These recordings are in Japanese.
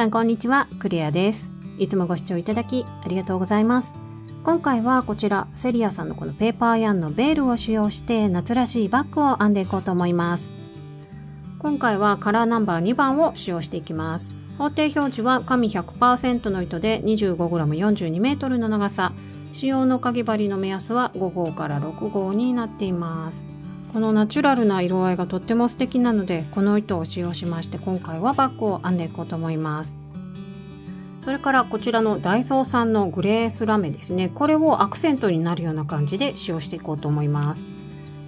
さんこんにちは、クリアです。いつもご視聴いただきありがとうございます。今回はこちら、セリアさんのこのペーパーヤンのベールを使用して夏らしいバッグを編んでいこうと思います。今回はカラーナンバー2番を使用していきます。法定表示は紙100%の糸で 25g42m の長さ。使用のかぎ針の目安は5号から6号になっています。このナチュラルな色合いがとっても素敵なのでこの糸を使用しまして今回はバッグを編んでいこうと思いますそれからこちらのダイソーさんのグレースラメですねこれをアクセントになるような感じで使用していこうと思います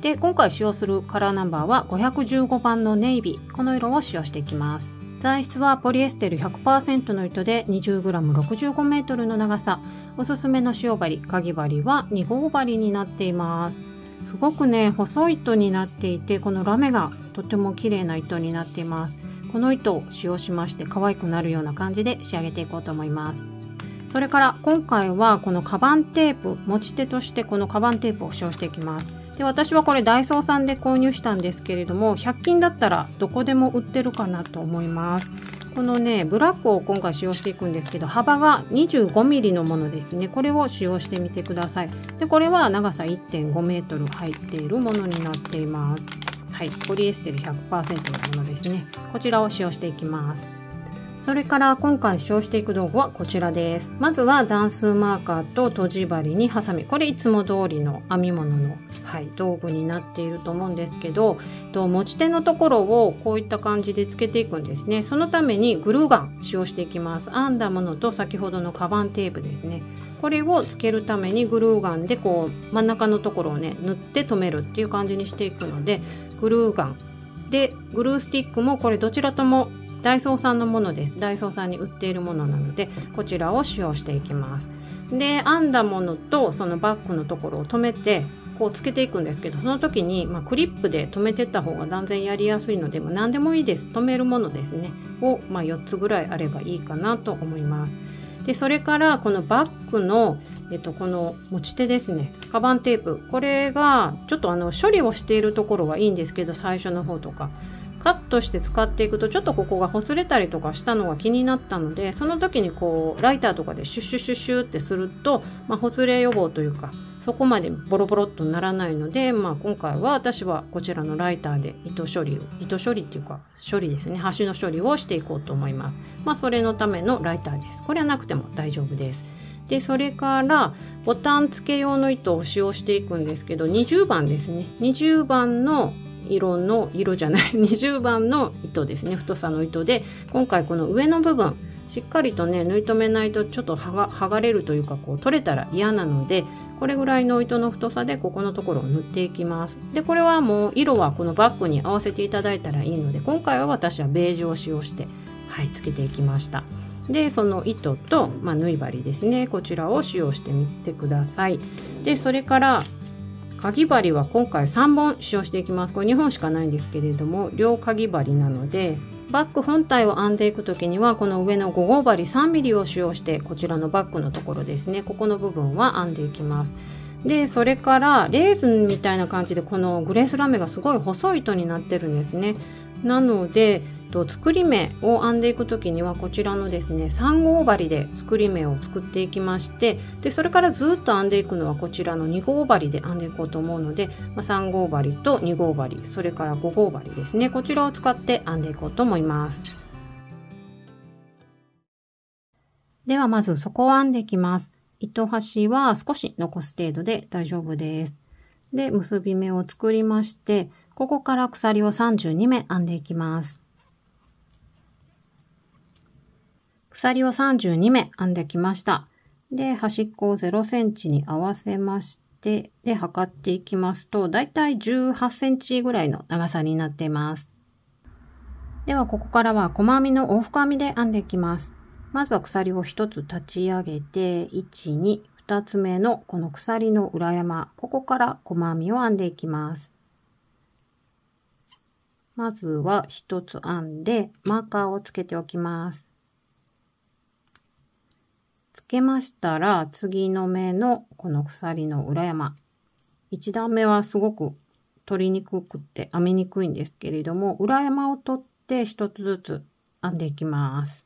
で今回使用するカラーナンバーは515番のネイビーこの色を使用していきます材質はポリエステル100%の糸で 20g65m の長さおすすめの塩針かぎ針は2号針になっていますすごくね細い糸になっていてこのラメがとても綺麗な糸になっていますこの糸を使用しまして可愛くなるような感じで仕上げていこうと思いますそれから今回はこのカバンテープ持ち手としてこのカバンテープを使用していきますで私はこれダイソーさんで購入したんですけれども100均だったらどこでも売ってるかなと思いますこのねブラックを今回使用していくんですけど幅が 25mm のものですねこれを使用してみてくださいでこれは長さ 1.5m 入っているものになっていますはいポリエステル100%のものですねこちらを使用していきますそれから今回使用していく道具はこちらです。まずは段数マーカーととじ針にハサミ。これいつも通りの編み物の、はい、道具になっていると思うんですけど、と持ち手のところをこういった感じでつけていくんですね。そのためにグルーガン使用していきます。編んだものと先ほどのカバンテープですね。これをつけるためにグルーガンでこう真ん中のところをね、塗って留めるっていう感じにしていくので、グルーガンでグルースティックもこれどちらともダイソーさんのものです。ダイソーさんに売っているものなので、こちらを使用していきます。で、編んだものとそのバッグのところを留めて、こうつけていくんですけど、その時に、まあ、クリップで留めてった方が断然やりやすいので、まあ、何でもいいです。留めるものですね。を、まあ、4つぐらいあればいいかなと思います。で、それからこのバッグのえっと、この持ち手ですね。カバンテープ。これが、ちょっとあの、処理をしているところはいいんですけど、最初の方とか。カットして使っていくとちょっとここがほつれたりとかしたのが気になったのでその時にこうライターとかでシュッシュッシュッシュってすると、まあ、ほつれ予防というかそこまでボロボロっとならないので、まあ、今回は私はこちらのライターで糸処理を糸処理っていうか処理ですね端の処理をしていこうと思います、まあ、それのためのライターですこれはなくても大丈夫ですでそれからボタン付け用の糸を使用していくんですけど20番ですね20番の色の色じゃない20番 の糸ですね太さの糸で今回この上の部分しっかりとね縫い留めないとちょっと剥がれるというかこう取れたら嫌なのでこれぐらいの糸の太さでここのところを縫っていきますでこれはもう色はこのバッグに合わせていただいたらいいので今回は私はベージュを使用してはいつけていきましたでその糸と、まあ、縫い針ですねこちらを使用してみてくださいでそれからかぎ針は今回3本使用していきますこれ2本しかないんですけれども両かぎ針なのでバッグ本体を編んでいく時にはこの上の5号針 3mm を使用してこちらのバッグのところですねここの部分は編んでいきますでそれからレーズンみたいな感じでこのグレースラメがすごい細い糸になってるんですねなのでと作り目を編んでいく時にはこちらのですね3号針で作り目を作っていきましてでそれからずっと編んでいくのはこちらの2号針で編んでいこうと思うので、まあ、3号針と2号針それから5号針ですねこちらを使って編んでいこうと思います。ではまず底を編んでいきます。糸端は少し残す程度で大丈夫です。で、結び目を作りまして、ここから鎖を32目編んでいきます。鎖を32目編んできました。で、端っこを0センチに合わせまして、で、測っていきますと、だいたい18センチぐらいの長さになっています。では、ここからは細編みの往復編みで編んでいきます。まずは鎖を1つ立ち上げて、1、2、2つ目のこの鎖の裏山、ここから細編みを編んでいきます。まずは1つ編んで、マーカーをつけておきます。けましたら、次の目のこの鎖の裏山。1段目はすごく取りにくくて編みにくいんですけれども、裏山を取って一つずつ編んでいきます。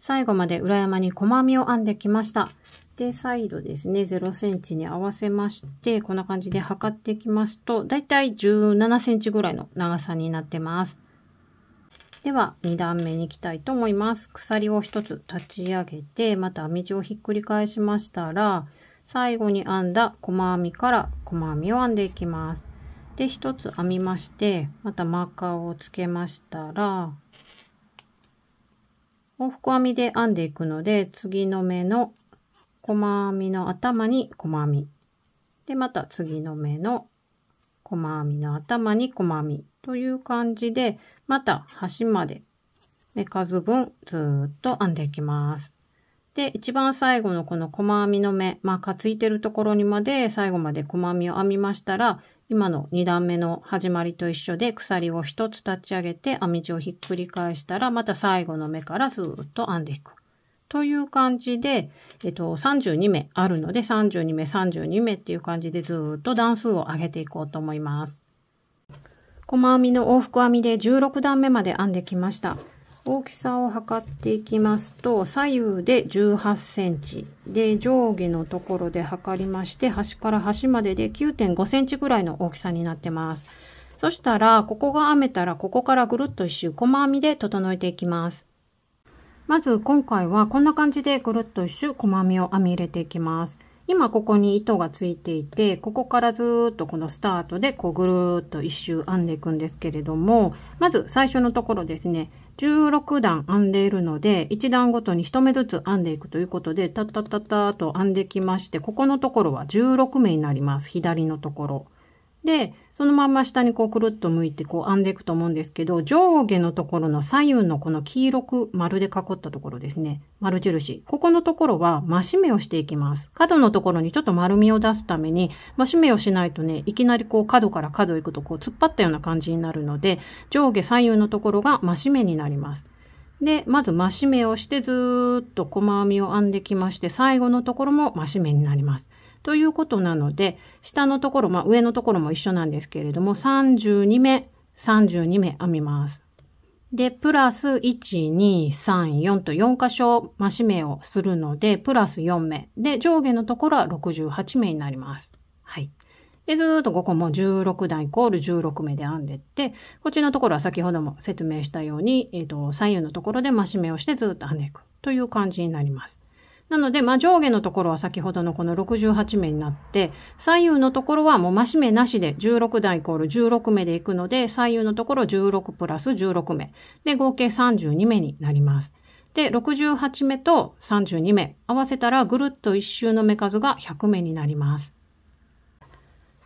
最後まで裏山に細編みを編んできました。で、サイドですね、0センチに合わせまして、こんな感じで測っていきますと、だいたい17センチぐらいの長さになってます。では2段目に行きたいと思います。鎖を1つ立ち上げて、また編み地をひっくり返しましたら、最後に編んだ細編みから細編みを編んでいきます。で、1つ編みまして、またマーカーをつけましたら、往復編みで編んでいくので、次の目の細編みの頭に細編み。で、また次の目の細編みの頭に細編み。という感じで、また端まで目数分ずっと編んでいきます。で、一番最後のこの細編みの目、まあ、かついてるところにまで最後まで細編みを編みましたら、今の2段目の始まりと一緒で鎖を1つ立ち上げて編み地をひっくり返したら、また最後の目からずっと編んでいく。という感じで、えっと、32目あるので、32目、32目っていう感じでずっと段数を上げていこうと思います。細編みの往復編みで16段目まで編んできました。大きさを測っていきますと、左右で18センチ。で、上下のところで測りまして、端から端までで9.5センチぐらいの大きさになってます。そしたら、ここが編めたら、ここからぐるっと一周細編みで整えていきます。まず今回はこんな感じでぐるっと一周細編みを編み入れていきます。今ここに糸がついていて、ここからずっとこのスタートでこうぐるーっと一周編んでいくんですけれども、まず最初のところですね、16段編んでいるので、1段ごとに1目ずつ編んでいくということで、たタたタッタたと編んできまして、ここのところは16目になります。左のところ。で、そのまんま下にこうくるっと向いてこう編んでいくと思うんですけど、上下のところの左右のこの黄色く丸で囲ったところですね。丸印。ここのところは増し目をしていきます。角のところにちょっと丸みを出すために、増し目をしないとね、いきなりこう角から角行くとこう突っ張ったような感じになるので、上下左右のところが増し目になります。で、まず増し目をしてずっと細編みを編んできまして、最後のところも増し目になります。ということなので、下のところ、まあ、上のところも一緒なんですけれども、32目、32目編みます。で、プラス1、2、3、4と4箇所増し目をするので、プラス4目。で、上下のところは68目になります。はい。で、ずっとここも16段イコール16目で編んでって、こっちのところは先ほども説明したように、えっ、ー、と、左右のところで増し目をしてずっと編んでいくという感じになります。なので、まあ、上下のところは先ほどのこの68目になって、左右のところはもう増し目なしで16段イコール16目でいくので、左右のところ16プラス16目。で、合計32目になります。で、68目と32目合わせたらぐるっと一周の目数が100目になります。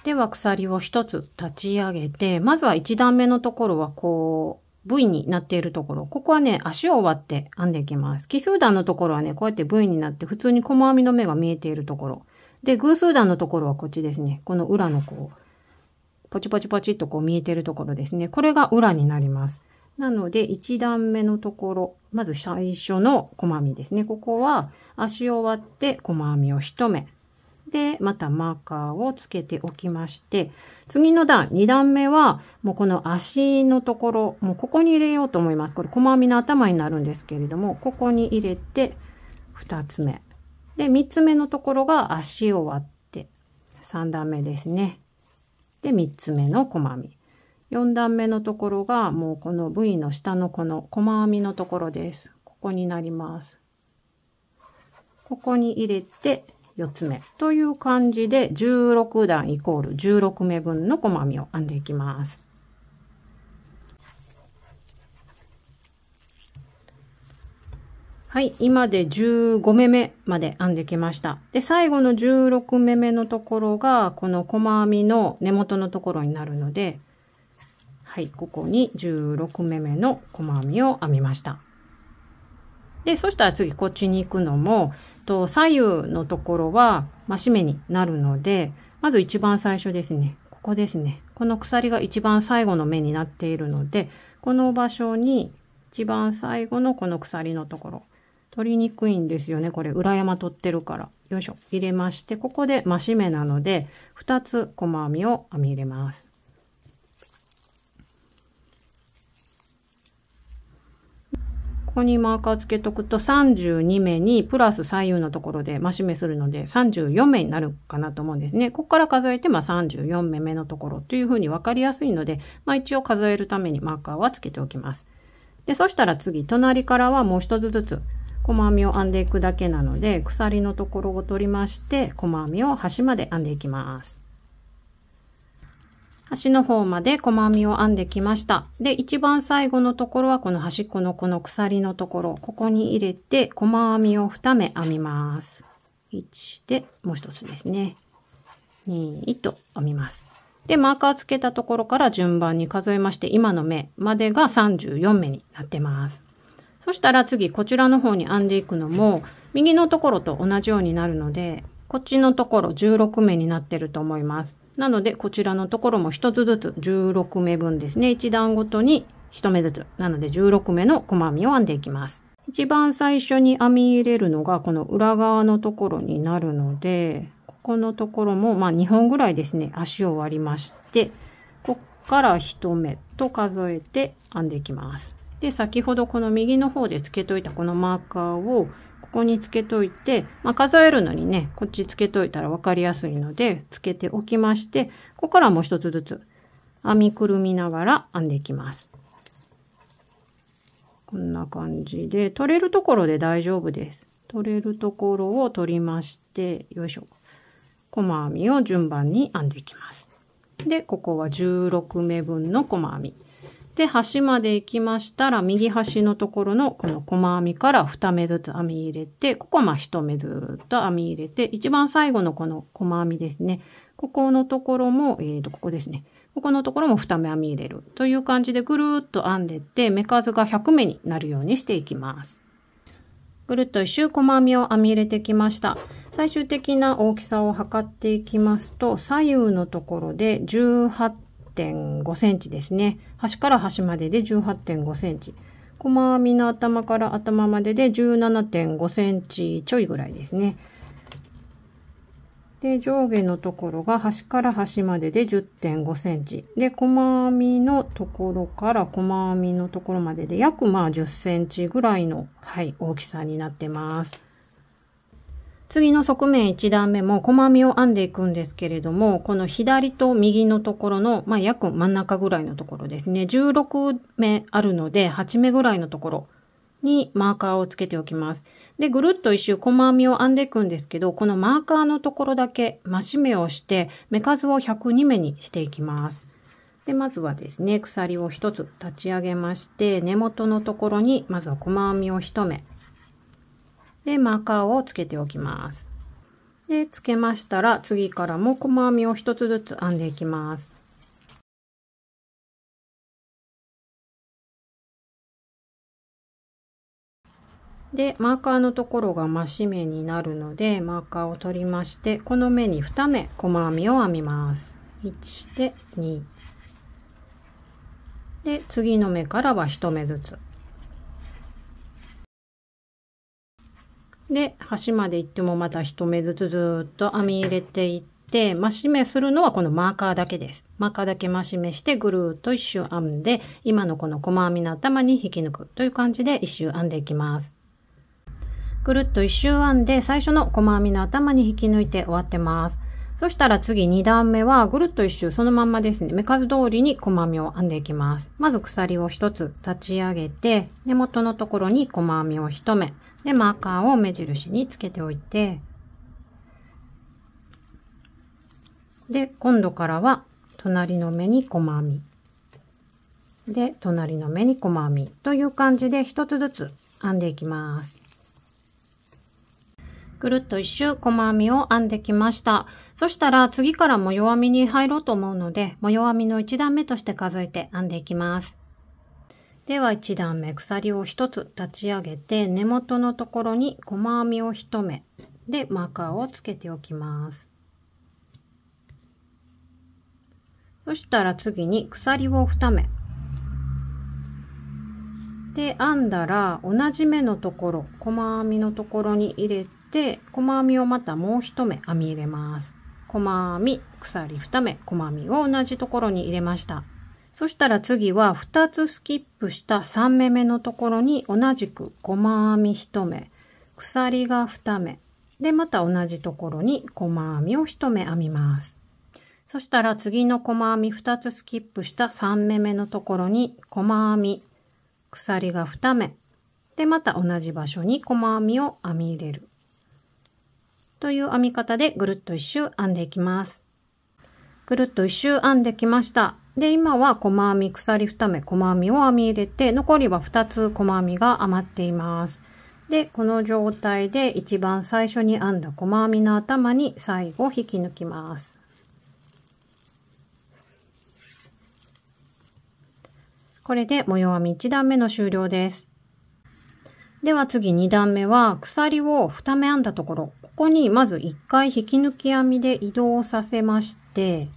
では鎖を一つ立ち上げて、まずは1段目のところはこう V になっているところ、ここはね、足を割って編んでいきます。奇数段のところはね、こうやって V になって普通に細編みの目が見えているところ。で、偶数段のところはこっちですね。この裏のこう、ポチポチポチっとこう見えてるところですね。これが裏になります。なので、1段目のところ、まず最初の細編みですね。ここは足を割って細編みを1目。で、またマーカーをつけておきまして、次の段、2段目は、もうこの足のところ、もうここに入れようと思います。これ、細編みの頭になるんですけれども、ここに入れて、2つ目。で、3つ目のところが足を割って、3段目ですね。で、3つ目の細編み。4段目のところが、もうこの V の下のこの細編みのところです。ここになります。ここに入れて、4つ目という感じで16段イコール16目分の細編みを編んでいきます。はい、今で15目目まで編んできました。で、最後の16目目のところが、この細編みの根元のところになるので、はい、ここに16目目の細編みを編みました。で、そしたら次こっちに行くのも、と左右のところは増し目になるので、まず一番最初ですね。ここですね。この鎖が一番最後の目になっているので、この場所に一番最後のこの鎖のところ、取りにくいんですよね。これ裏山取ってるから。よいしょ。入れまして、ここで増し目なので、2つ細編みを編み入れます。ここにマーカーつけとくと32名にプラス左右のところで増し目するので34名になるかなと思うんですね。ここから数えてまあ34目目のところというふうに分かりやすいので、まあ、一応数えるためにマーカーはつけておきます。で、そしたら次、隣からはもう一つずつ細編みを編んでいくだけなので、鎖のところを取りまして、細編みを端まで編んでいきます。端の方まで細編みを編んできました。で、一番最後のところはこの端っこのこの鎖のところ、ここに入れて細編みを2目編みます。1で、もう一つですね。2と編みます。で、マーカーつけたところから順番に数えまして、今の目までが34目になってます。そしたら次、こちらの方に編んでいくのも、右のところと同じようになるので、こっちのところ16目になってると思います。なので、こちらのところも1つずつ16目分ですね。1段ごとに1目ずつ。なので16目の細編みを編んでいきます。一番最初に編み入れるのがこの裏側のところになるので、ここのところもま2本ぐらいですね、足を割りまして、こっから1目と数えて編んでいきます。で、先ほどこの右の方でつけといたこのマーカーをこにつけといて、まあ、数えるのにね、こっちつけといたら分かりやすいので、つけておきまして、ここからもう一つずつ編みくるみながら編んでいきます。こんな感じで、取れるところで大丈夫です。取れるところを取りまして、よいしょ。細編みを順番に編んでいきます。で、ここは16目分の細編み。で、端まで行きましたら、右端のところのこの細編みから2目ずつ編み入れて、ここま1目ずっと編み入れて、一番最後のこの細編みですね。ここのところも、えっ、ー、と、ここですね。ここのところも2目編み入れるという感じでぐるっと編んでって、目数が100目になるようにしていきます。ぐるっと一周細編みを編み入れてきました。最終的な大きさを測っていきますと、左右のところで18 18.5センチですね。端から端までで18.5センチ。細編みの頭から頭までで17.5センチちょいぐらいですね。で、上下のところが端から端までで10.5センチ。で、細編みのところから細編みのところまでで約まあ10センチぐらいの、はい、大きさになってます。次の側面1段目も細編みを編んでいくんですけれども、この左と右のところの、まあ、約真ん中ぐらいのところですね。16目あるので、8目ぐらいのところにマーカーをつけておきます。で、ぐるっと一周細編みを編んでいくんですけど、このマーカーのところだけ増し目をして、目数を102目にしていきます。で、まずはですね、鎖を1つ立ち上げまして、根元のところに、まずは細編みを1目。で、マーカーをつけておきます。で、つけましたら、次からも細編みを一つずつ編んでいきます。で、マーカーのところが増し目になるので、マーカーを取りまして、この目に2目細編みを編みます。1で2。で、次の目からは1目ずつ。で端まで行ってもまた一目ずつずっと編み入れていって増し目するのはこのマーカーだけです。マーカーだけ増し目してぐるっと一周編んで今のこの細編みの頭に引き抜くという感じで一周編んでいきます。ぐるっと一周編んで最初の細編みの頭に引き抜いて終わってます。そしたら次2段目はぐるっと一周そのまんまですね、目数通りに細編みを編んでいきます。まず鎖を1つ立ち上げて、根元のところに細編みを1目。で、マーカーを目印につけておいて、で、今度からは隣の目に細編み。で、隣の目に細編みという感じで一つずつ編んでいきます。ぐるっと一周細編みを編んできました。そしたら次から模様編みに入ろうと思うので、模様編みの1段目として数えて編んでいきます。では1段目鎖を1つ立ち上げて根元のところに細編みを1目でマーカーをつけておきますそしたら次に鎖を2目で編んだら同じ目のところ細編みのところに入れて細編みをまたもう1目編み入れます細編み鎖2目細編みを同じところに入れましたそしたら次は2つスキップした3目目のところに同じく細編み1目、鎖が2目、でまた同じところに細編みを1目編みます。そしたら次の細編み2つスキップした3目目のところに細編み、鎖が2目、でまた同じ場所に細編みを編み入れる。という編み方でぐるっと1周編んでいきます。ぐるっと1周編んできました。で、今は細編み、鎖2目、細編みを編み入れて、残りは2つ細編みが余っています。で、この状態で一番最初に編んだ細編みの頭に最後引き抜きます。これで模様編み1段目の終了です。では次2段目は鎖を2目編んだところ、ここにまず1回引き抜き編みで移動させまして、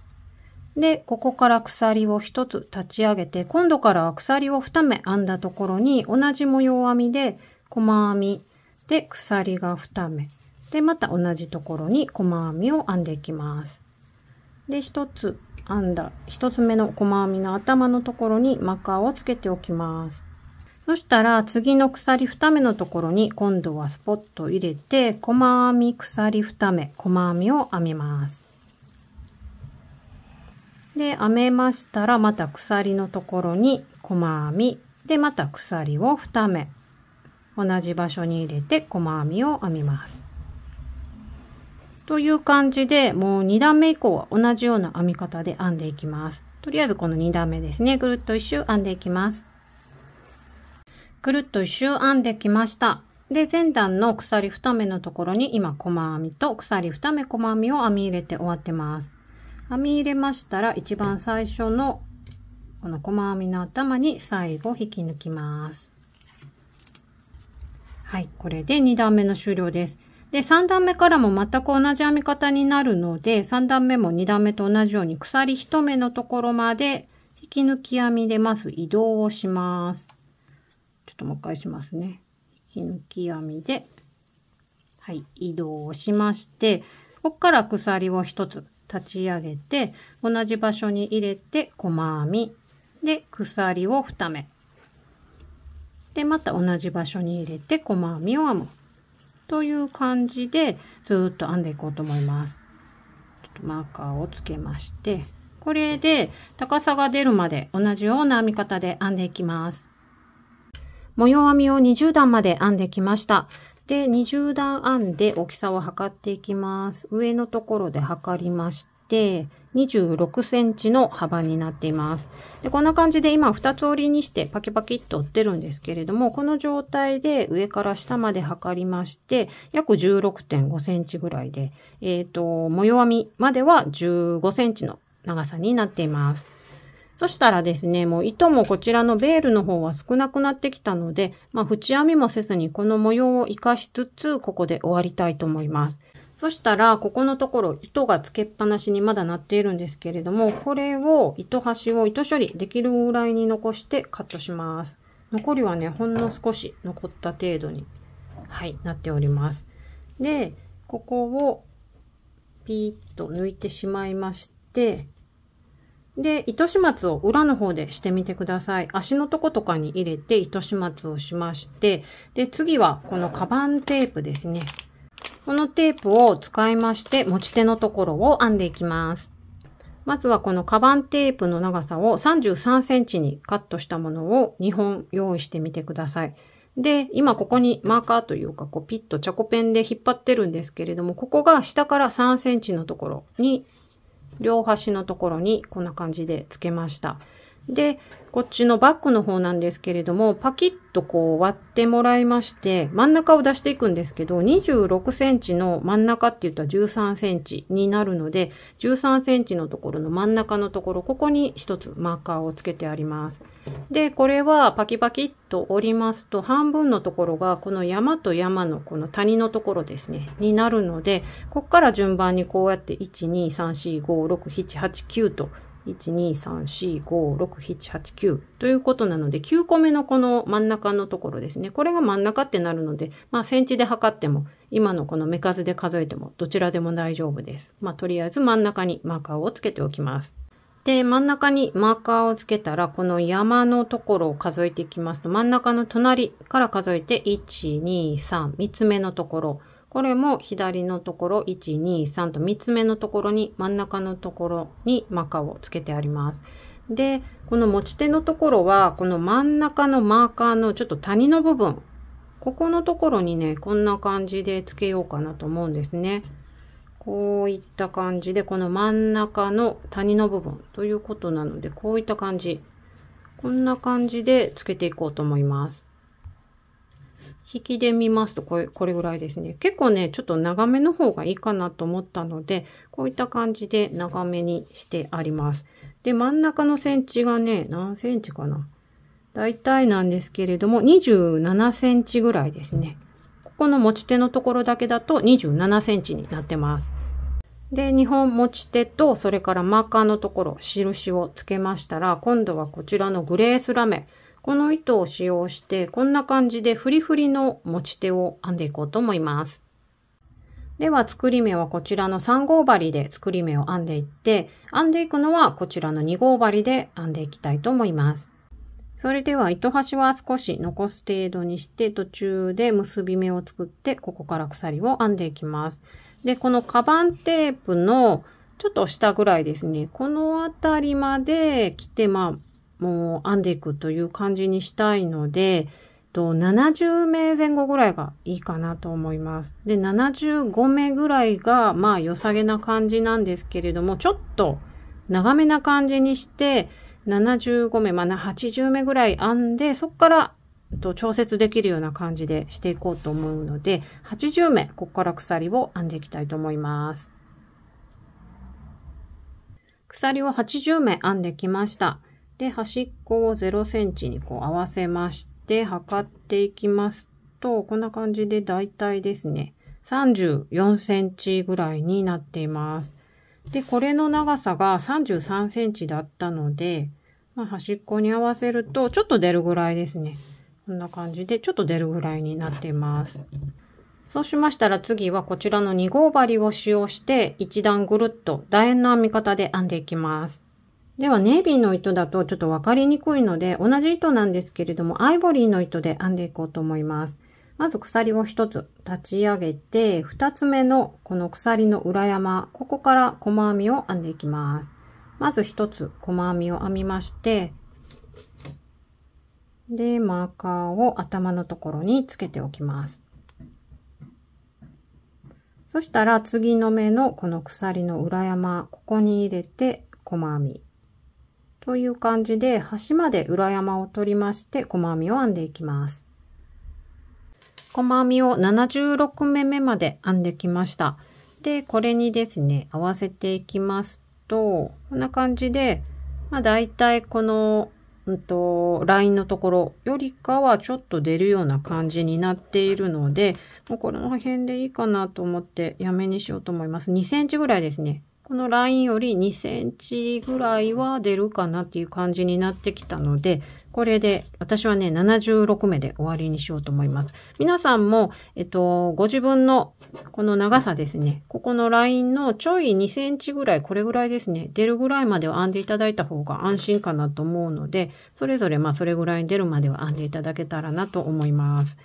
で、ここから鎖を1つ立ち上げて、今度からは鎖を2目編んだところに、同じ模様編みで、細編み、で、鎖が2目。で、また同じところに細編みを編んでいきます。で、1つ編んだ、1つ目の細編みの頭のところにマーカーをつけておきます。そしたら、次の鎖2目のところに、今度はスポット入れて、細編み、鎖2目、細編みを編みます。で、編めましたら、また鎖のところに細編み。で、また鎖を2目。同じ場所に入れて細編みを編みます。という感じで、もう2段目以降は同じような編み方で編んでいきます。とりあえずこの2段目ですね、ぐるっと1周編んでいきます。ぐるっと1周編んできました。で、前段の鎖2目のところに今細編みと鎖2目細編みを編み入れて終わってます。編み入れましたら一番最初のこの細編みの頭に最後引き抜きます。はい、これで2段目の終了です。で、3段目からも全く同じ編み方になるので、3段目も2段目と同じように鎖1目のところまで引き抜き編みでまず移動をします。ちょっともう一回しますね。引き抜き編みで、はい、移動をしまして、ここから鎖を1つ立ち上げて同じ場所に入れて細編みで鎖を2目でまた同じ場所に入れて細編みを編むという感じでずっと編んでいこうと思いますちょっとマーカーをつけましてこれで高さが出るまで同じような編み方で編んでいきます模様編みを20段まで編んできましたで、20段編んで大きさを測っていきます。上のところで測りまして、26センチの幅になっています。で、こんな感じで今2つ折りにしてパキパキっと折ってるんですけれども、この状態で上から下まで測りまして、約16.5センチぐらいで、えっ、ー、と、模様編みまでは15センチの長さになっています。そしたらですね、もう糸もこちらのベールの方は少なくなってきたので、まあ、縁編みもせずにこの模様を活かしつつ、ここで終わりたいと思います。そしたら、ここのところ糸がつけっぱなしにまだなっているんですけれども、これを糸端を糸処理できるぐらいに残してカットします。残りはね、ほんの少し残った程度に、はい、なっております。で、ここをピーッと抜いてしまいまして、で、糸始末を裏の方でしてみてください。足のとことかに入れて糸始末をしまして、で、次はこのカバンテープですね。このテープを使いまして持ち手のところを編んでいきます。まずはこのカバンテープの長さを33センチにカットしたものを2本用意してみてください。で、今ここにマーカーというか、こうピッとチャコペンで引っ張ってるんですけれども、ここが下から3センチのところに両端のところにこんな感じでつけました。で、こっちのバッグの方なんですけれども、パキッとこう割ってもらいまして、真ん中を出していくんですけど、26センチの真ん中って言ったら13センチになるので、13センチのところの真ん中のところ、ここに一つマーカーをつけてあります。で、これはパキパキっと折りますと、半分のところがこの山と山のこの谷のところですね、になるので、こっから順番にこうやって1、2、3、4、5、6、7、8、9と1,2,3,4,5,6,7,8,9ということなので、9個目のこの真ん中のところですね。これが真ん中ってなるので、まあセンチで測っても、今のこの目数で数えても、どちらでも大丈夫です。まあとりあえず真ん中にマーカーをつけておきます。で、真ん中にマーカーをつけたら、この山のところを数えていきますと、真ん中の隣から数えて、1、2、3、3つ目のところ、これも左のところ、1、2、3と3つ目のところに、真ん中のところにマーカーをつけてあります。で、この持ち手のところは、この真ん中のマーカーのちょっと谷の部分、ここのところにね、こんな感じでつけようかなと思うんですね。こういった感じで、この真ん中の谷の部分ということなので、こういった感じ。こんな感じでつけていこうと思います。引きで見ますとこれ、これぐらいですね。結構ね、ちょっと長めの方がいいかなと思ったので、こういった感じで長めにしてあります。で、真ん中のセンチがね、何センチかな大体なんですけれども、27センチぐらいですね。ここの持ち手のところだけだと27センチになってます。で、2本持ち手と、それからマーカーのところ、印をつけましたら、今度はこちらのグレースラメ。この糸を使用してこんな感じでフリフリの持ち手を編んでいこうと思います。では作り目はこちらの3号針で作り目を編んでいって編んでいくのはこちらの2号針で編んでいきたいと思います。それでは糸端は少し残す程度にして途中で結び目を作ってここから鎖を編んでいきます。で、このカバンテープのちょっと下ぐらいですね。このあたりまで来て、まあ、もう編んでいくという感じにしたいので、70名前後ぐらいがいいかなと思います。で、75名ぐらいが、まあ、良さげな感じなんですけれども、ちょっと長めな感じにして、75名、まあ、80名ぐらい編んで、そこから調節できるような感じでしていこうと思うので、80名、ここから鎖を編んでいきたいと思います。鎖を80名編んできました。で、端っこを0 c m にこう合わせまして、測っていきますと、こんな感じで大体ですね、34センチぐらいになっています。で、これの長さが33センチだったので、まあ、端っこに合わせると、ちょっと出るぐらいですね。こんな感じで、ちょっと出るぐらいになっています。そうしましたら次はこちらの2号針を使用して、1段ぐるっと楕円の編み方で編んでいきます。では、ネイビーの糸だとちょっとわかりにくいので、同じ糸なんですけれども、アイボリーの糸で編んでいこうと思います。まず鎖を一つ立ち上げて、二つ目のこの鎖の裏山、ここから細編みを編んでいきます。まず一つ細編みを編みまして、で、マーカーを頭のところにつけておきます。そしたら次の目のこの鎖の裏山、ここに入れて細編み。という感じで端まで裏山を取りまして細編みを編んでいきます。細編みを76目目まで編んできました。で、これにですね、合わせていきますと、こんな感じで、まあ大体この、うんと、ラインのところよりかはちょっと出るような感じになっているので、もうこの辺でいいかなと思ってやめにしようと思います。2センチぐらいですね。このラインより2センチぐらいは出るかなっていう感じになってきたので、これで私はね、76目で終わりにしようと思います。皆さんも、えっと、ご自分のこの長さですね、ここのラインのちょい2センチぐらい、これぐらいですね、出るぐらいまでは編んでいただいた方が安心かなと思うので、それぞれまあそれぐらいに出るまでは編んでいただけたらなと思います。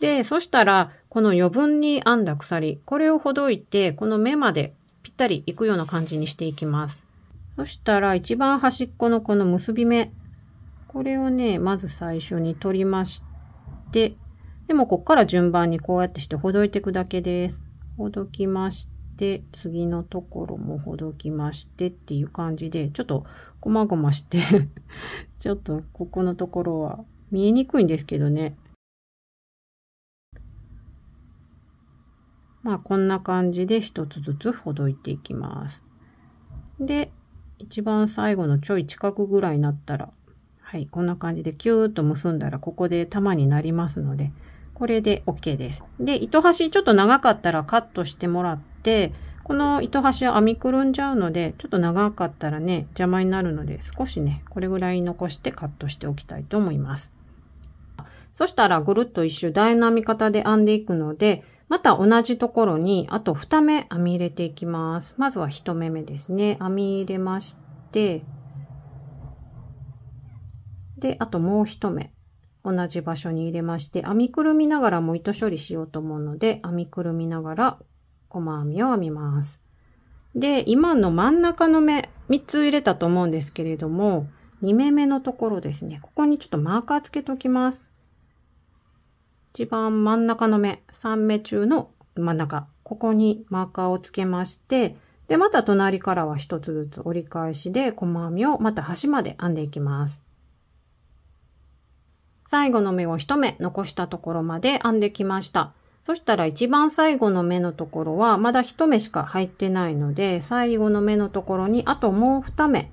で、そしたら、この余分に編んだ鎖、これをほどいて、この目までぴったりいくような感じにしていきます。そしたら一番端っこのこの結び目。これをね、まず最初に取りまして、でもこっから順番にこうやってしてほどいていくだけです。ほどきまして、次のところもほどきましてっていう感じで、ちょっとこまごまして ちょっとここのところは見えにくいんですけどね、まあ、こんな感じで一つずつほどいていきます。で、一番最後のちょい近くぐらいになったら、はい、こんな感じでキューッと結んだら、ここで玉になりますので、これで OK です。で、糸端ちょっと長かったらカットしてもらって、この糸端は編みくるんじゃうので、ちょっと長かったらね、邪魔になるので、少しね、これぐらい残してカットしておきたいと思います。そしたらぐるっと一周台の編み方で編んでいくので、また同じところに、あと2目編み入れていきます。まずは1目目ですね。編み入れまして、で、あともう1目。同じ場所に入れまして、編みくるみながらも糸処理しようと思うので、編みくるみながら細編みを編みます。で、今の真ん中の目、3つ入れたと思うんですけれども、2目目のところですね。ここにちょっとマーカーつけておきます。一番真ん中の目、3目中の真ん中、ここにマーカーをつけまして、で、また隣からは一つずつ折り返しで細編みをまた端まで編んでいきます。最後の目を1目残したところまで編んできました。そしたら一番最後の目のところはまだ1目しか入ってないので、最後の目のところにあともう2目、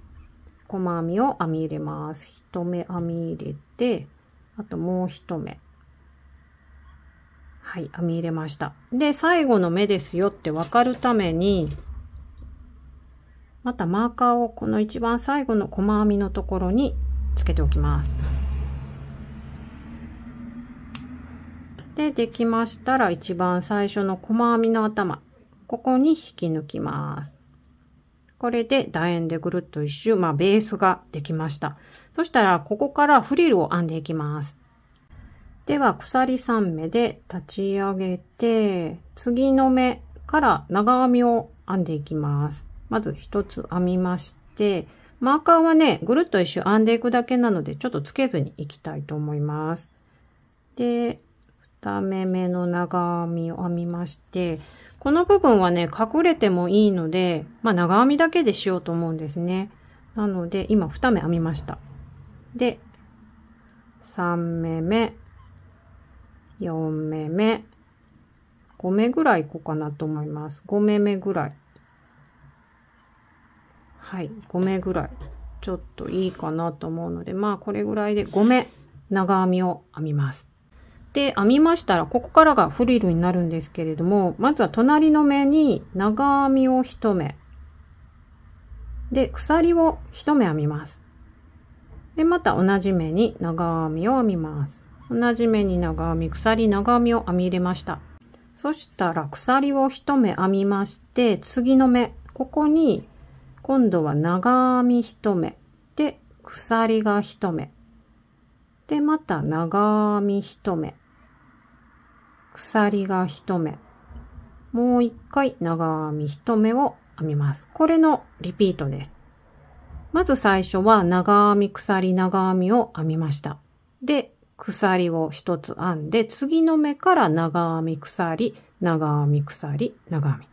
細編みを編み入れます。1目編み入れて、あともう1目。はい、編み入れました。で、最後の目ですよってわかるために、またマーカーをこの一番最後の細編みのところにつけておきます。で、できましたら一番最初の細編みの頭、ここに引き抜きます。これで楕円でぐるっと一周、まあベースができました。そしたらここからフリルを編んでいきます。では、鎖3目で立ち上げて、次の目から長編みを編んでいきます。まず1つ編みまして、マーカーはね、ぐるっと一周編んでいくだけなので、ちょっとつけずにいきたいと思います。で、2目目の長編みを編みまして、この部分はね、隠れてもいいので、まあ長編みだけでしようと思うんですね。なので、今2目編みました。で、3目目、4目目、5目ぐらいいこうかなと思います。5目目ぐらい。はい、5目ぐらい。ちょっといいかなと思うので、まあこれぐらいで5目長編みを編みます。で、編みましたら、ここからがフリルになるんですけれども、まずは隣の目に長編みを1目。で、鎖を1目編みます。で、また同じ目に長編みを編みます。同じ目に長編み鎖長編みを編み入れましたそしたら鎖を1目編みまして次の目ここに今度は長編み1目で鎖が1目でまた長編み1目鎖が1目もう1回長編み1目を編みますこれのリピートですまず最初は長編み鎖長編みを編みましたで鎖を一つ編んで、次の目から長編み鎖、長編み鎖、長編み。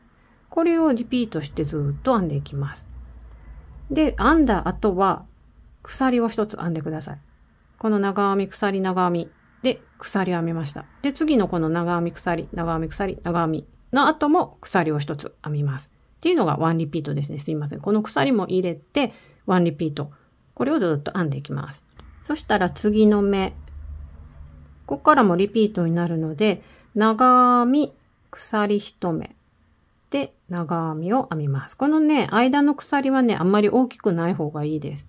これをリピートしてずっと編んでいきます。で、編んだ後は、鎖を一つ編んでください。この長編み鎖、長編みで鎖編みました。で、次のこの長編み鎖、長編み鎖、長編みの後も鎖を一つ編みます。っていうのがワンリピートですね。すいません。この鎖も入れて、ワンリピート。これをずっと編んでいきます。そしたら次の目、ここからもリピートになるので、長編み、鎖1目で長編みを編みます。このね、間の鎖はね、あんまり大きくない方がいいです。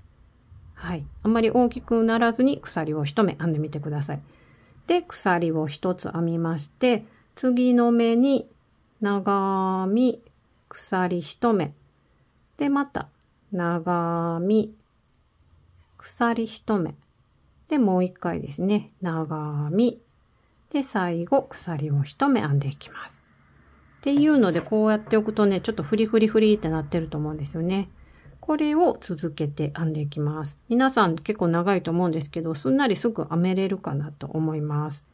はい。あんまり大きくならずに鎖を1目編んでみてください。で、鎖を1つ編みまして、次の目に長編み、鎖1目。で、また長編み、鎖1目。で、もう一回ですね、長編み。で、最後、鎖を1目編んでいきます。っていうので、こうやっておくとね、ちょっとフリフリフリってなってると思うんですよね。これを続けて編んでいきます。皆さん結構長いと思うんですけど、すんなりすぐ編めれるかなと思います。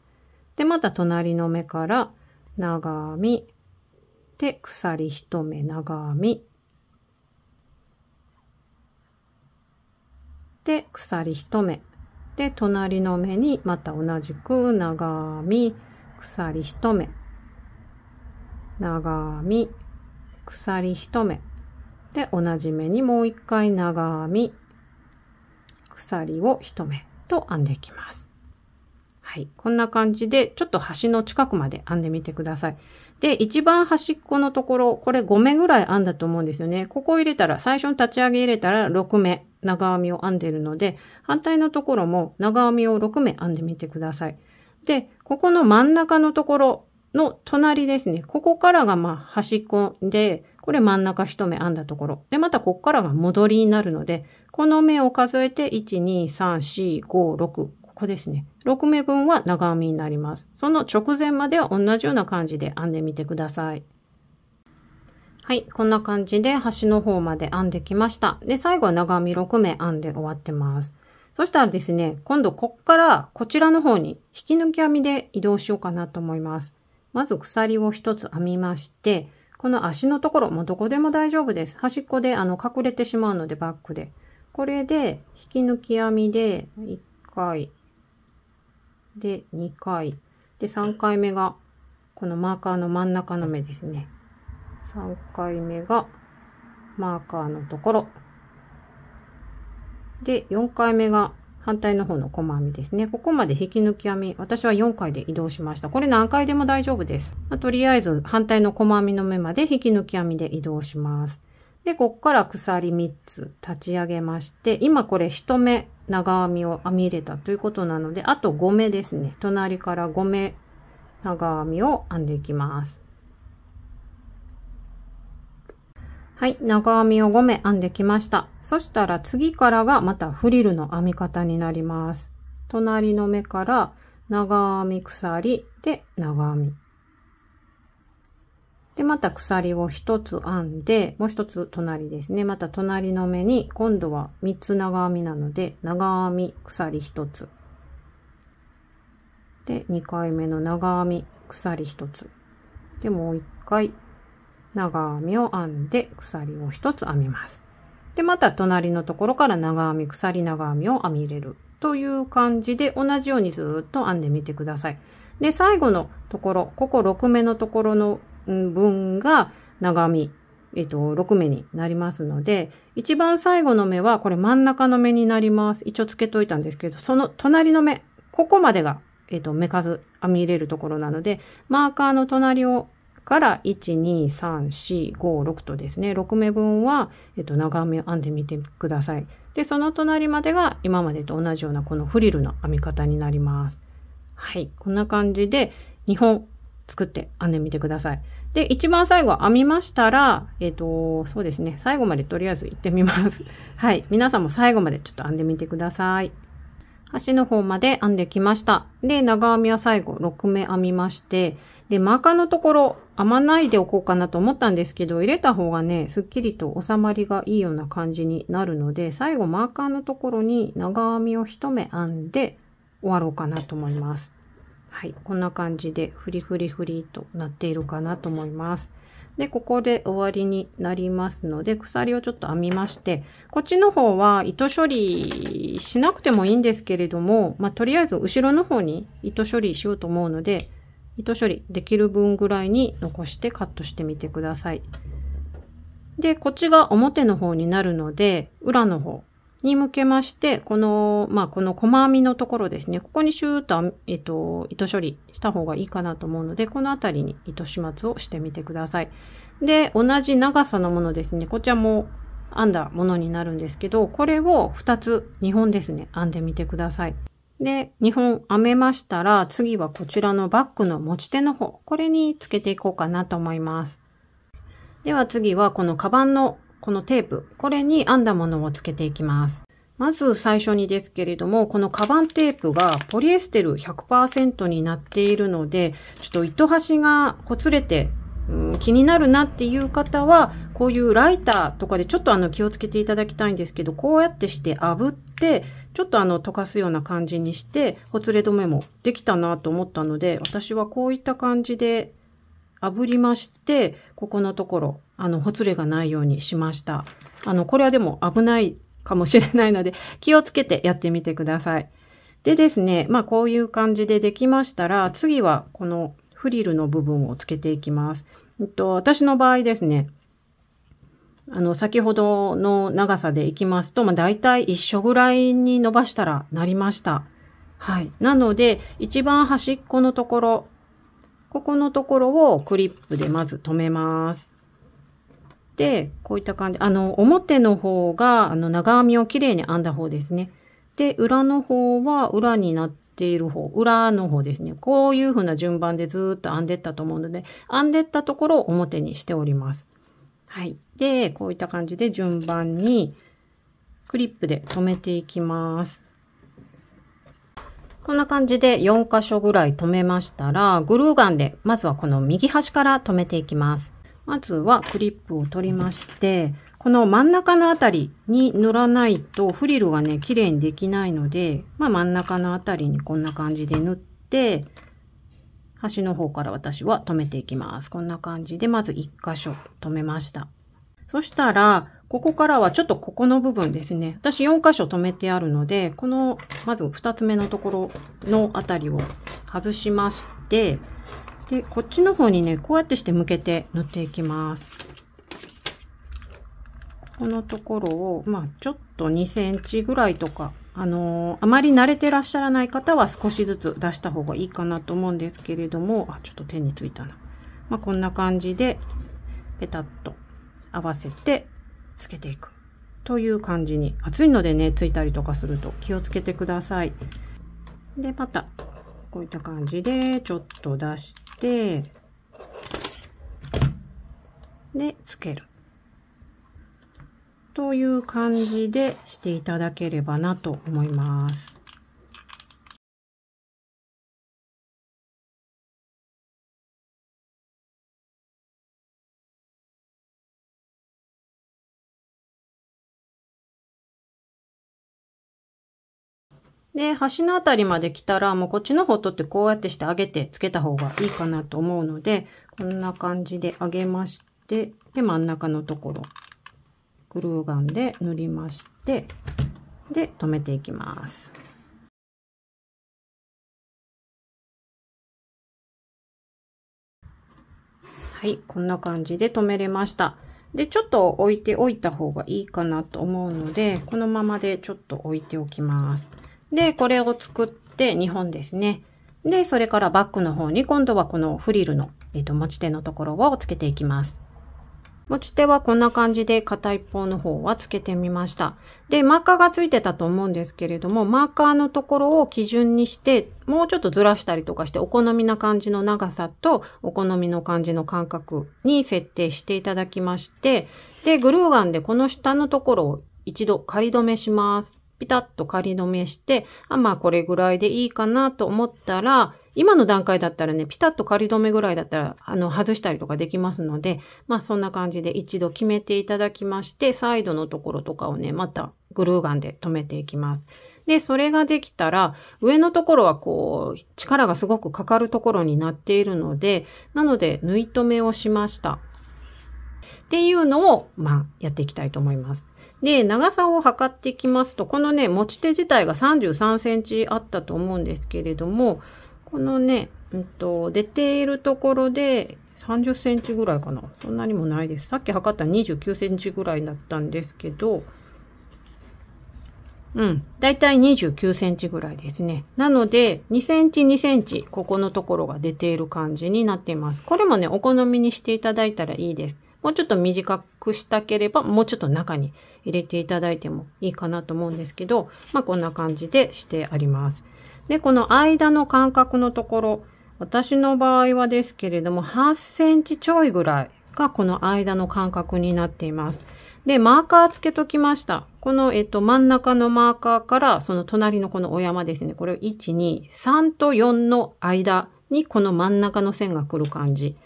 で、また隣の目から長編み。で、鎖1目長編み。で、鎖1目で隣の目にまた同じく長編み鎖1目長編み鎖1目で同じ目にもう一回長編み鎖を1目と編んでいきます。はい。こんな感じで、ちょっと端の近くまで編んでみてください。で、一番端っこのところ、これ5目ぐらい編んだと思うんですよね。ここ入れたら、最初に立ち上げ入れたら6目長編みを編んでるので、反対のところも長編みを6目編んでみてください。で、ここの真ん中のところの隣ですね。ここからがまあ端っこで、これ真ん中1目編んだところ。で、またここからが戻りになるので、この目を数えて、1、2、3、4、5、6、ここですね。6目分は長編みになります。その直前までは同じような感じで編んでみてください。はい、こんな感じで端の方まで編んできました。で、最後は長編み6目編んで終わってます。そしたらですね、今度こっからこちらの方に引き抜き編みで移動しようかなと思います。まず鎖を1つ編みまして、この足のところ、もうどこでも大丈夫です。端っこであの隠れてしまうのでバックで。これで引き抜き編みで1回、で、2回。で、3回目が、このマーカーの真ん中の目ですね。3回目が、マーカーのところ。で、4回目が、反対の方の細編みですね。ここまで引き抜き編み、私は4回で移動しました。これ何回でも大丈夫です。まあ、とりあえず反対の細編みの目まで引き抜き編みで移動します。で、こっから鎖3つ立ち上げまして、今これ1目長編みを編み入れたということなので、あと5目ですね。隣から5目長編みを編んでいきます。はい、長編みを5目編んできました。そしたら次からがまたフリルの編み方になります。隣の目から長編み鎖で長編み。で、また鎖を1つ編んで、もう1つ隣ですね。また隣の目に、今度は3つ長編みなので、長編み、鎖1つ。で、2回目の長編み、鎖1つ。で、もう1回、長編みを編んで、鎖を1つ編みます。で、また隣のところから長編み、鎖長編みを編み入れる。という感じで、同じようにずっと編んでみてください。で、最後のところ、ここ6目のところの分が長編み、えっと、6目になりますので、一番最後の目は、これ真ん中の目になります。一応つけといたんですけど、その隣の目、ここまでが、えっと、目数編み入れるところなので、マーカーの隣をから、1、2、3、4、5、6とですね、6目分は、えっと、長編みを編んでみてください。で、その隣までが今までと同じようなこのフリルの編み方になります。はい、こんな感じで、2本作って編んでみてください。で、一番最後編みましたら、えっ、ー、と、そうですね。最後までとりあえず行ってみます。はい。皆さんも最後までちょっと編んでみてください。端の方まで編んできました。で、長編みは最後6目編みまして、で、マーカーのところ編まないでおこうかなと思ったんですけど、入れた方がね、すっきりと収まりがいいような感じになるので、最後マーカーのところに長編みを1目編んで終わろうかなと思います。はい、こんな感じでフリフリフリとなっているかなと思います。で、ここで終わりになりますので、鎖をちょっと編みまして、こっちの方は糸処理しなくてもいいんですけれども、まあ、とりあえず後ろの方に糸処理しようと思うので、糸処理できる分ぐらいに残してカットしてみてください。で、こっちが表の方になるので、裏の方、に向けまして、この、まあ、この細編みのところですね、ここにシューッと、えっと、糸処理した方がいいかなと思うので、この辺りに糸始末をしてみてください。で、同じ長さのものですね、こちらも編んだものになるんですけど、これを2つ、2本ですね、編んでみてください。で、2本編めましたら、次はこちらのバッグの持ち手の方、これにつけていこうかなと思います。では次はこのカバンのこのテープ、これに編んだものをつけていきます。まず最初にですけれども、このカバンテープがポリエステル100%になっているので、ちょっと糸端がほつれて、うん、気になるなっていう方は、こういうライターとかでちょっとあの気をつけていただきたいんですけど、こうやってして炙って、ちょっとあの溶かすような感じにして、ほつれ止めもできたなと思ったので、私はこういった感じで炙りまして、ここのところあの、ほつれがないようにしました。あの、これはでも危ないかもしれないので、気をつけてやってみてください。でですね、まあこういう感じでできましたら、次はこのフリルの部分をつけていきます。えっと、私の場合ですね、あの、先ほどの長さでいきますと、まあ大体一緒ぐらいに伸ばしたらなりました。はい。なので、一番端っこのところ、ここのところをクリップでまず止めます。で、こういった感じ。あの、表の方が、あの、長編みをきれいに編んだ方ですね。で、裏の方は裏になっている方、裏の方ですね。こういう風な順番でずっと編んでったと思うので、編んでったところを表にしております。はい。で、こういった感じで順番にクリップで留めていきます。こんな感じで4箇所ぐらい留めましたら、グルーガンで、まずはこの右端から留めていきます。まずはクリップを取りまして、この真ん中のあたりに塗らないとフリルがね、綺麗にできないので、まあ真ん中のあたりにこんな感じで塗って、端の方から私は留めていきます。こんな感じで、まず1箇所留めました。そしたら、ここからはちょっとここの部分ですね。私4箇所留めてあるので、この、まず2つ目のところのあたりを外しまして、で、こっちの方にね、こうやってして向けて塗っていきます。ここのところを、まあ、ちょっと2センチぐらいとか、あのー、あまり慣れてらっしゃらない方は少しずつ出した方がいいかなと思うんですけれども、あ、ちょっと手についたな。まあ、こんな感じで、ペタッと合わせて、つけていく。という感じに。熱いのでね、ついたりとかすると気をつけてください。で、また、こういった感じで、ちょっと出してでつけるという感じでしていただければなと思います。で、端のあたりまで来たら、もうこっちの方取ってこうやってして上げてつけた方がいいかなと思うので、こんな感じで上げまして、で、真ん中のところ、グルーガンで塗りまして、で、止めていきます。はい、こんな感じで止めれました。で、ちょっと置いておいた方がいいかなと思うので、このままでちょっと置いておきます。で、これを作って2本ですね。で、それからバッグの方に今度はこのフリルの、えっ、と、持ち手のところをつけていきます。持ち手はこんな感じで片一方の方はつけてみました。で、マーカーがついてたと思うんですけれども、マーカーのところを基準にして、もうちょっとずらしたりとかして、お好みな感じの長さと、お好みの感じの間隔に設定していただきまして、で、グルーガンでこの下のところを一度仮止めします。ピタッと仮止めして、あ、まあこれぐらいでいいかなと思ったら、今の段階だったらね、ピタッと仮止めぐらいだったら、あの、外したりとかできますので、まあそんな感じで一度決めていただきまして、サイドのところとかをね、またグルーガンで止めていきます。で、それができたら、上のところはこう、力がすごくかかるところになっているので、なので、縫い止めをしました。っていうのを、まあ、やっていきたいと思います。で、長さを測っていきますと、このね、持ち手自体が33センチあったと思うんですけれども、このね、うんと、出ているところで30センチぐらいかな。そんなにもないです。さっき測った29センチぐらいだったんですけど、うん。だいたい29センチぐらいですね。なので、2センチ、2センチ、ここのところが出ている感じになっています。これもね、お好みにしていただいたらいいです。もうちょっと短くしたければ、もうちょっと中に入れていただいてもいいかなと思うんですけど、まあ、こんな感じでしてあります。で、この間の間隔のところ、私の場合はですけれども、8センチちょいぐらいがこの間の間隔になっています。で、マーカーつけときました。この、えっと、真ん中のマーカーから、その隣のこのお山ですね。これを1、2、3と4の間にこの真ん中の線が来る感じ。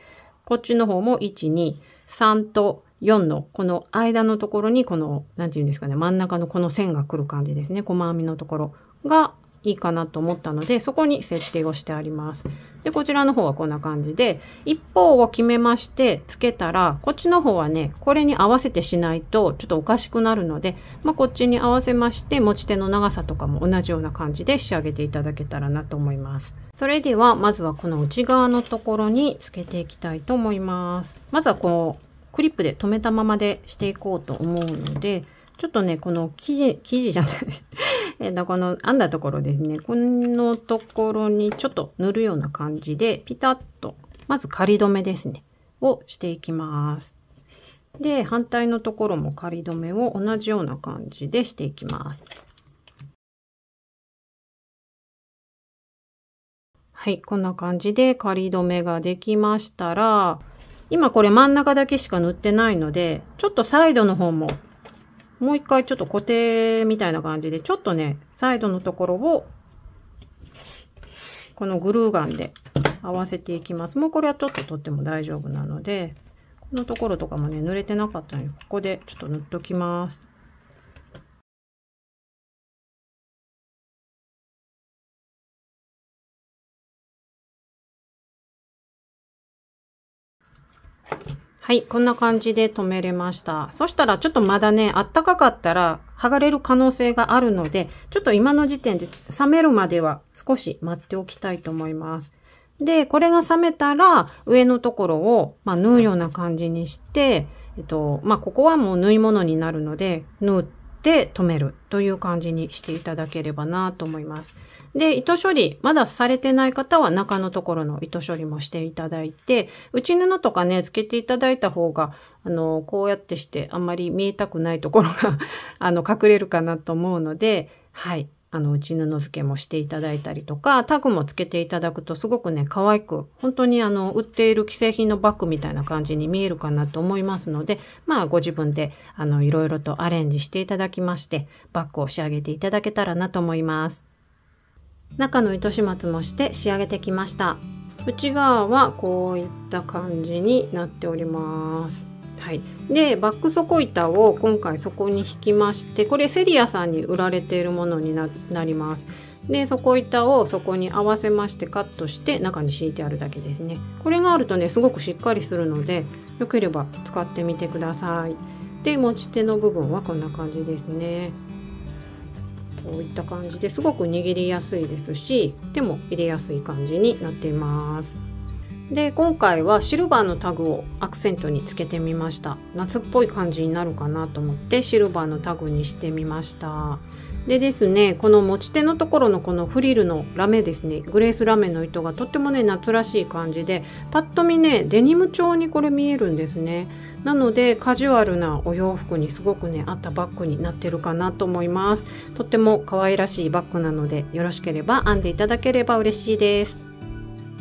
こっちの方も1、2、3と4のこの間のところにこの、何て言うんですかね、真ん中のこの線が来る感じですね。細編みのところがいいかなと思ったので、そこに設定をしてあります。で、こちらの方はこんな感じで、一方を決めましてつけたら、こっちの方はね、これに合わせてしないとちょっとおかしくなるので、まあ、こっちに合わせまして、持ち手の長さとかも同じような感じで仕上げていただけたらなと思います。それでは、まずはこの内側のところにつけていきたいと思います。まずはこう、クリップで留めたままでしていこうと思うので、ちょっとね、この生地、生地じゃない えっと、この編んだところですね。このところにちょっと塗るような感じで、ピタッと、まず仮止めですね。をしていきます。で、反対のところも仮止めを同じような感じでしていきます。はい、こんな感じで仮止めができましたら、今これ真ん中だけしか塗ってないので、ちょっとサイドの方も、もう一回ちょっと固定みたいな感じで、ちょっとね、サイドのところを、このグルーガンで合わせていきます。もうこれはちょっと取っても大丈夫なので、このところとかもね、濡れてなかったので、ここでちょっと塗っときます。はい、こんな感じで留めれました。そしたらちょっとまだね、あったかかったら剥がれる可能性があるので、ちょっと今の時点で冷めるまでは少し待っておきたいと思います。で、これが冷めたら上のところを、まあ、縫うような感じにして、えっと、まあ、ここはもう縫い物になるので、縫って留めるという感じにしていただければなと思います。で、糸処理、まだされてない方は中のところの糸処理もしていただいて、内布とかね、つけていただいた方が、あの、こうやってしてあんまり見えたくないところが あの、隠れるかなと思うので、はい。あの、内布付けもしていただいたりとか、タグもつけていただくとすごくね、可愛く、本当にあの、売っている既製品のバッグみたいな感じに見えるかなと思いますので、まあ、ご自分で、あの、いろいろとアレンジしていただきまして、バッグを仕上げていただけたらなと思います。中の糸始末もして仕上げてきました内側はこういった感じになっておりますはい、でバック底板を今回そこに引きましてこれセリアさんに売られているものになりますで底板を底に合わせましてカットして中に敷いてあるだけですねこれがあるとねすごくしっかりするのでよければ使ってみてくださいで持ち手の部分はこんな感じですねこういった感じですごく握りやすいですし手も入れやすい感じになっていますで今回はシルバーのタグをアクセントにつけてみました夏っぽい感じになるかなと思ってシルバーのタグにしてみましたでですねこの持ち手のところのこのフリルのラメですねグレースラメの糸がとってもね夏らしい感じでパッと見ねデニム調にこれ見えるんですねなのでカジュアルなお洋服にすごくね合ったバッグになってるかなと思いますとっても可愛らしいバッグなのでよろしければ編んでいただければ嬉しいです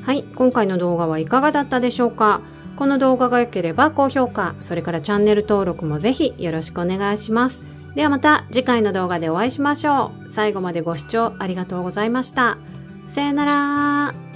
はい今回の動画はいかがだったでしょうかこの動画が良ければ高評価それからチャンネル登録もぜひよろしくお願いしますではまた次回の動画でお会いしましょう最後までご視聴ありがとうございましたさよなら